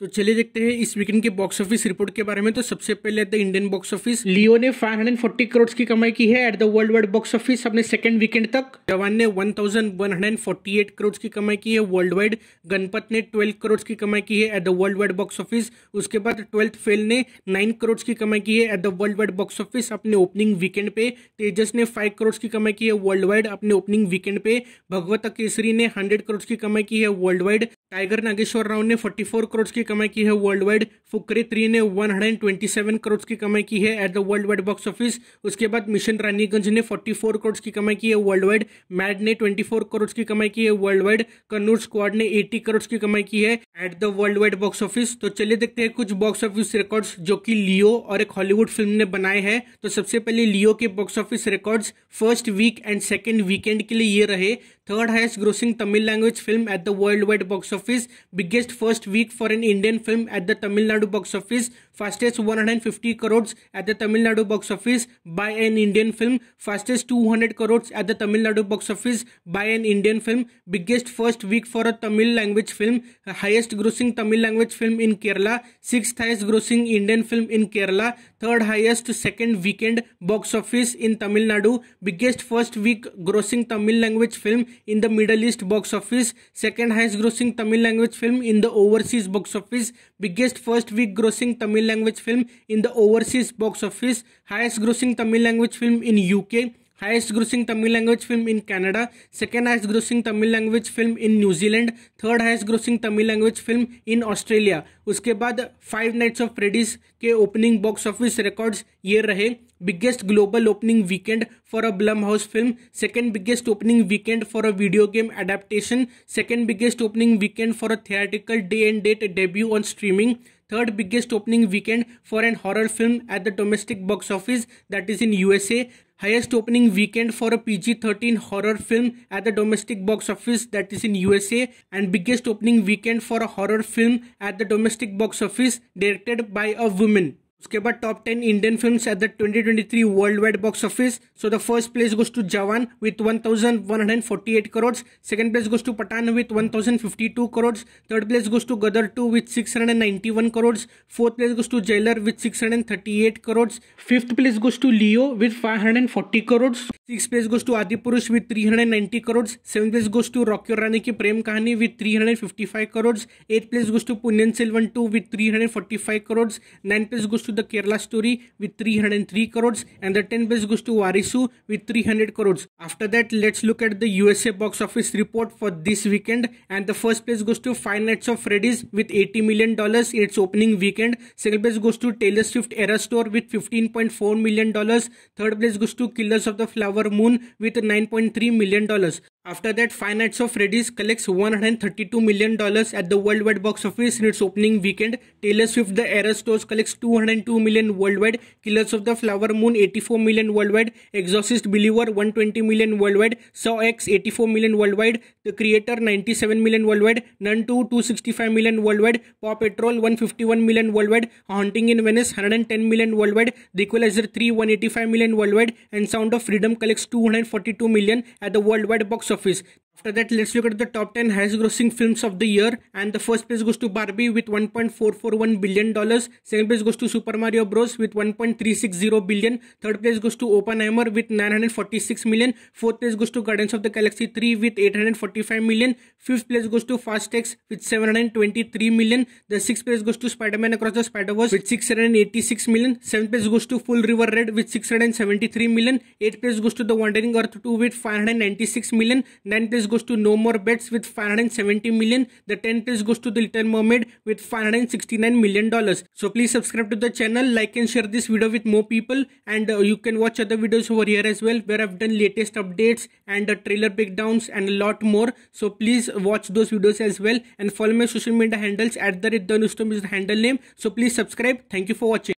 तो चलिए देखते हैं इस वीकेंड के बॉक्स ऑफिस रिपोर्ट के बारे में तो सबसे पहले the Indian box office Leo ने 540 करोड़ की कमाई की है at the world wide box office अपने सेकंड वीकेंड तक जवान ने 1148 करोड़ की कमाई की है वर्ल्ड वाइड गणपत ने 12 करोड़ की कमाई की है at the world wide box office उसके बाद ट्वेल्थ फेल ने नाइन करोड़ की कमाई की है at the world wide box office अपने ओपनिंग वीकेंड पे तेजस ने फाइव करोड़ की कमाई की है वर्ल्ड वाइड अपने ओपनिंग वीकेंड पे भगवत केसरी ने हंड्रेड करोड़ की कमाई की है world wide tiger Nageswara Rao ने फोर्टी करोड़ की की कमाई की है वर्ल्ड वाइड फुकरे थ्री ने 127 करोड़ की कमाई की है at the world wide box office उसके बाद मिशन रानीगंज ने 44 करोड़ की कमाई की है वर्ल्ड वाइड मैड ने 24 करोड़ की कमाई की है वर्ल्ड वाइड कन्नूर स्क्वाड ने 80 करोड़ की कमाई की है at the world wide box office तो चलिए देखते हैं कुछ बॉक्स ऑफिस रिकॉर्ड्स जो कि लियो और एक हॉलीवुड फिल्म ने बनाए हैं तो सबसे पहले लियो के box office records first weekend second weekend के लिए ये रहे third highest grossing Tamil language film at the worldwide box office, biggest first week for an Indian film at the Tamil Nadu box office, fastest 150 crores at the Tamil Nadu box office by an Indian film, fastest 200 crores at the Tamil Nadu box office by an Indian film, biggest first week for a Tamil language film, highest grossing Tamil language film in Kerala, sixth highest grossing Indian film in Kerala, third highest second weekend box office in Tamil Nadu, biggest first week grossing Tamil language film in the Middle East box office, second highest grossing Tamil language film in the overseas box office, biggest first week grossing Tamil language film in the overseas box office, highest grossing Tamil language film in UK, highest grossing Tamil language film in Canada second highest grossing Tamil language film in New Zealand third highest grossing Tamil language film in Australia उसके बाद five nights of प्रेडिस के opening box office records ये रहे biggest global opening weekend for a Blumhouse film second biggest opening weekend for a video game adaptation second biggest opening weekend for a theatrical day and date debut on streaming third biggest opening weekend for an horror film at the domestic box office that is in USA, highest opening weekend for a PG-13 horror film at the domestic box office that is in USA and biggest opening weekend for a horror film at the domestic box office directed by a woman. उसके बाद top ten Indian film at the twenty twenty three world wide box office so the first place goes to Jawan with one thousand one hundred forty eight crore second place goes to Pathaan with one thousand fifty two crore third place goes to Gadar two with six hundred ninety one crores fourth place goes to Jailer with six hundred thirty eight crores fifth place goes to Leo with five hundred and forty crore Sixth place goes to Adipurush with 390 crores. Seventh place goes to Rocky Rani Ki Prem Kahani with 355 crores. Eighth place goes to Punyan Selvan 2 with 345 crores. Ninth place goes to The Kerala Story with 303 crores. And the 10th place goes to Warisu with 300 crores. After that, let's look at the USA box office report for this weekend. And the first place goes to Five Nights of Freddy's with 80 million dollars in its opening weekend. Second place goes to Taylor Swift Era Store with 15.4 million dollars. Third place goes to Killers of the Flower our moon with $9.3 million. After that, Five Nights of Freddy's collects $132 million at the worldwide box office in its opening weekend. Taylor Swift The Eras Tour collects 202 million worldwide. Killers of the Flower Moon 84 million worldwide. Exorcist Believer 120 million worldwide. Saw X 84 million worldwide. The Creator 97 million worldwide. Nun 2 265 million worldwide. Paw Patrol 151 million worldwide. Haunting in Venice 110 million worldwide. The Equalizer 3 185 million worldwide. And Sound of Freedom collects 242 million at the worldwide box office. After that, let's look at the top 10 highest grossing films of the year. And the first place goes to Barbie with $1.441 billion. Second place goes to Super Mario Bros. with $1.360 billion. Third place goes to Oppenheimer with $946 million. Fourth place goes to Guardians of the Galaxy 3 with $845 million. Fifth place goes to Fast X with $723 million. The sixth place goes to Spider Man Across the Spider Verse with $686 million. Seventh place goes to Full River Red with $673 million. Eighth place goes to The Wandering Earth 2 with $596 million. Ninth place place goes to No More Bets with 570 million. The 10th place goes to The Little Mermaid with 569 million dollars. So please subscribe to the channel, like and share this video with more people and uh, you can watch other videos over here as well where I've done latest updates and uh, trailer breakdowns and a lot more. So please watch those videos as well and follow my social media handles at the Riddhanustam is the handle name. So please subscribe. Thank you for watching.